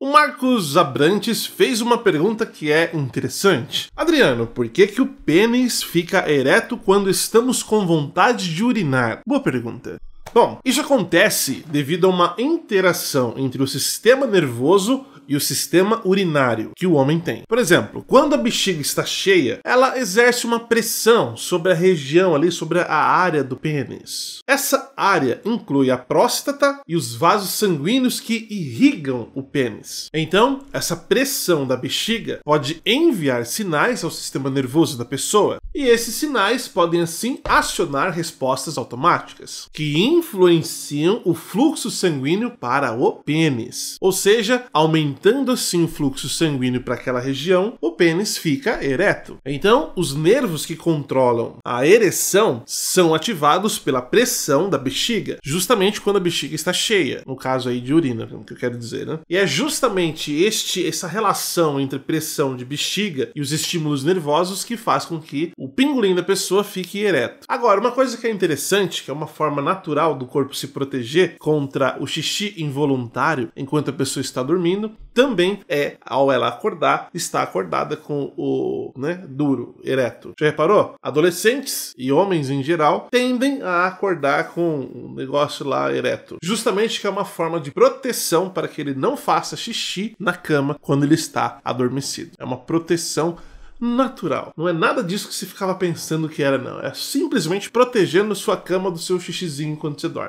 O Marcos Abrantes fez uma pergunta que é interessante. Adriano, por que, que o pênis fica ereto quando estamos com vontade de urinar? Boa pergunta. Bom, isso acontece devido a uma interação entre o sistema nervoso e o sistema urinário que o homem tem. Por exemplo, quando a bexiga está cheia, ela exerce uma pressão sobre a região ali, sobre a área do pênis. Essa área inclui a próstata e os vasos sanguíneos que irrigam o pênis. Então, essa pressão da bexiga pode enviar sinais ao sistema nervoso da pessoa, e esses sinais podem assim acionar respostas automáticas, que influenciam o fluxo sanguíneo para o pênis, ou seja, aumentando aumentando assim o fluxo sanguíneo para aquela região, o pênis fica ereto. Então, os nervos que controlam a ereção são ativados pela pressão da bexiga, justamente quando a bexiga está cheia, no caso aí de urina, é que eu quero dizer, né? E é justamente este essa relação entre pressão de bexiga e os estímulos nervosos que faz com que o pingolim da pessoa fique ereto. Agora, uma coisa que é interessante, que é uma forma natural do corpo se proteger contra o xixi involuntário enquanto a pessoa está dormindo, também é, ao ela acordar, está acordada com o né, duro, ereto. Já reparou? Adolescentes e homens em geral tendem a acordar com um negócio lá ereto. Justamente que é uma forma de proteção para que ele não faça xixi na cama quando ele está adormecido. É uma proteção natural. Não é nada disso que você ficava pensando que era, não. É simplesmente protegendo sua cama do seu xixizinho quando você dorme.